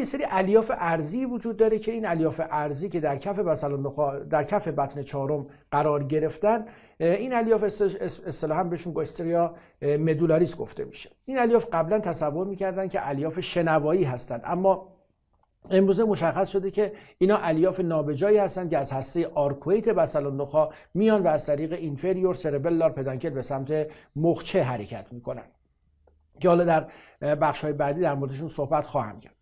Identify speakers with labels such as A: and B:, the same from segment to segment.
A: یه سری الیاف ارزی وجود داره که این الیاف ارزی که در کف در کف بطن چهارم قرار گرفتن این الیاف اصطلاحا بهشون گاستریا مدولاریس گفته میشه این الیاف قبلا تصور میکردن که الیاف شنوایی هستند اما امروزه مشخص شده که اینا الیاف نابجایی هستند که از هسته آرکویت بسل نخا میان و از طریق اینفریور سربلار پدانکل به سمت مخچه حرکت میکنن که حالا در بخش های بعدی در موردشون صحبت خواهم کرد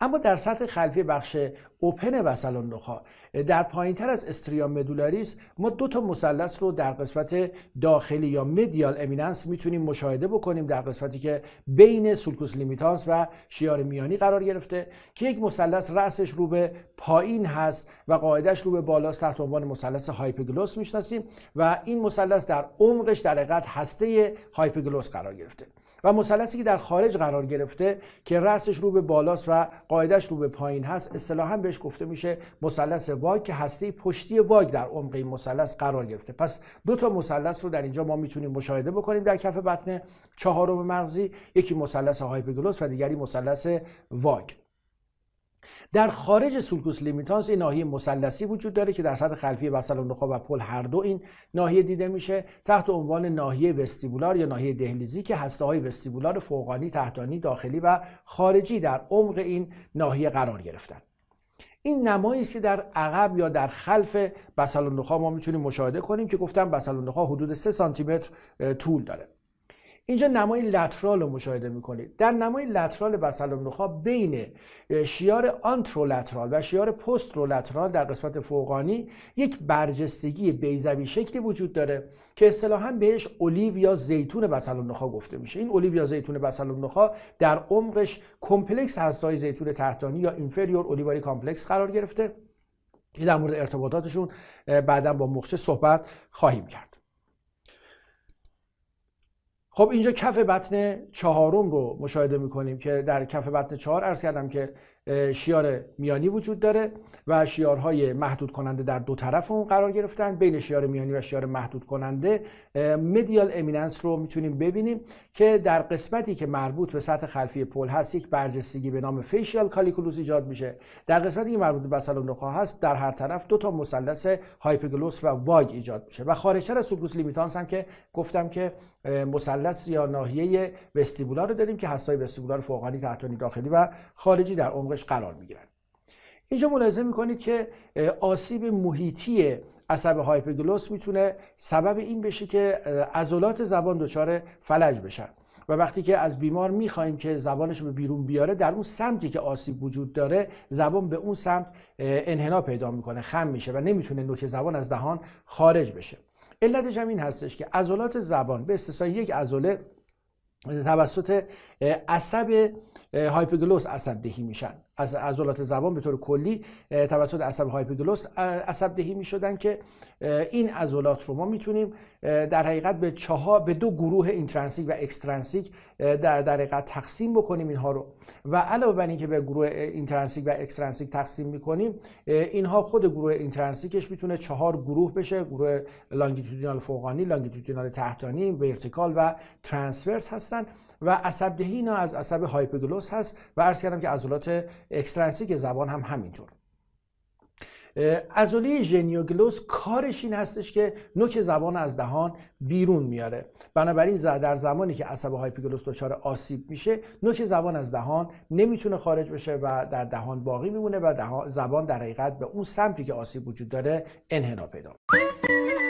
A: اما در سطح خلفی بخش اوپن وصلان نخا در پایین تر از استریا مدولاریس ما دو تا مثلث رو در قسمت داخلی یا مدیال امیننس میتونیم مشاهده بکنیم در قسمتی که بین سولکوس لیمیتانس و شیار میانی قرار گرفته که یک مثلث رأسش رو به پایین هست و قاعدش رو به بالاست تحت عنوان مثلث هایپوگلوس میشناسیم و این مثلث در عمقش در حقیقت هسته هایپوگلوس قرار گرفته و مثلثی که در خارج قرار گرفته که رأسش رو به بالاست و و قاعدش رو به پایین هست اصطلاحا بهش گفته میشه مثلث واگ که هسته پشتی واگ در عمق این مثلث قرار گرفته پس دو تا مثلث رو در اینجا ما میتونیم مشاهده بکنیم در کف بطن چهارم مغزی یکی مثلث هایپوگلوس و دیگری مثلث واگ در خارج سولکوس لیمیتانس این ناحیه مثلثی وجود داره که در سطح خلفی بسل نخا و پل هر دو این ناحیه دیده میشه تحت عنوان ناحیه وستیبولار یا ناحیه دهلیزی که هسته های وستیبولار فوقانی تحتانی داخلی و خارجی در عمق این ناحیه قرار گرفتن این نمایی است که در عقب یا در خلف بسلونخا ما میتونیم مشاهده کنیم که گفتم بسلونخا حدود 3 سانتی متر طول داره اینجا نمای لترال رو مشاهده میکنید در نمای لترال بسلمنخا بین شیار آنترولترال و شیار پسترولترال در قسمت فوقانی یک برجستگی بیزوی شکلی وجود داره که اصطلاحا بهش الیو یا زیتون بسلمنخا گفته میشه این الیو یا زیتون بسلمنخا در عمقش کمپلکس هستای زیتون تحتانی یا اینفریور الیواری کامپلکس قرار گرفته که در مورد ارتباطاتشون بعدا با مخچه صحبت خواهیم کرد خب اینجا کف بطن چهارم رو مشاهده میکنیم که در کف بطن چهار ارز کردم که شیار میانی وجود داره و شیارهای محدود کننده در دو طرف اون قرار گرفتن بین شیار میانی و شیار محدود کننده مدیال امیننس رو میتونیم ببینیم که در قسمتی که مربوط به سطح خلفی پل هست یک برجستگی به نام فیشیال کالیکولوس ایجاد میشه در قسمتی که مربوط به بسال هست در هر طرف دو تا مثلث هایپوگلوس و واگ ایجاد میشه و خارجتر از سوپوس لیمیتانس هم که گفتم که مثلث یا ناحیه وستیبولار رو داریم که هستای وستیبولار فوقانی تحتانی داخلی و خارجی در عمق قرار میگیرن اینجا ملاحظه میکنید که آسیب محیطی عصب هایپوگلوس میتونه سبب این بشه که عضلات زبان دچار فلج بشن و وقتی که از بیمار میخواهیم که زبانش رو به بیرون بیاره در اون سمتی که آسیب وجود داره زبان به اون سمت انحنا پیدا میکنه خم میشه و نمیتونه نوک زبان از دهان خارج بشه علتش هم این هستش که عضلات زبان به استثنای یک عضله توسط عصب هایپوگلوس عصب دهی میشن از عضلات زبان به طور کلی توسط عصب هایپوگلوس عصب دهی میشدن که این عضلات رو ما میتونیم در حقیقت به چهار به دو گروه اینترنسیک و اکسترنسیک در, در حقیقت تقسیم بکنیم اینها رو و علاوه بر اینکه به گروه اینترنسیک و اکسترنسیک تقسیم میکنیم اینها خود گروه اینترنسیکش میتونه چهار گروه بشه گروه لانگیتودینال فوقانی لانگیتودینال تحتانی ورتیکال و ترانسورس هستن و عصب دهی اینا از عصب هایپوگلوس هست و عرض کردم که عضلات که زبان هم همینطور عضله ژنیوگلوس کارش این هستش که نوک زبان از دهان بیرون میاره بنابراین در زمانی که عصب هایپوگلوس دچار آسیب میشه نوک زبان از دهان نمیتونه خارج بشه و در دهان باقی میمونه و زبان در حقیقت به اون سمتی که آسیب وجود داره انحنا پیدا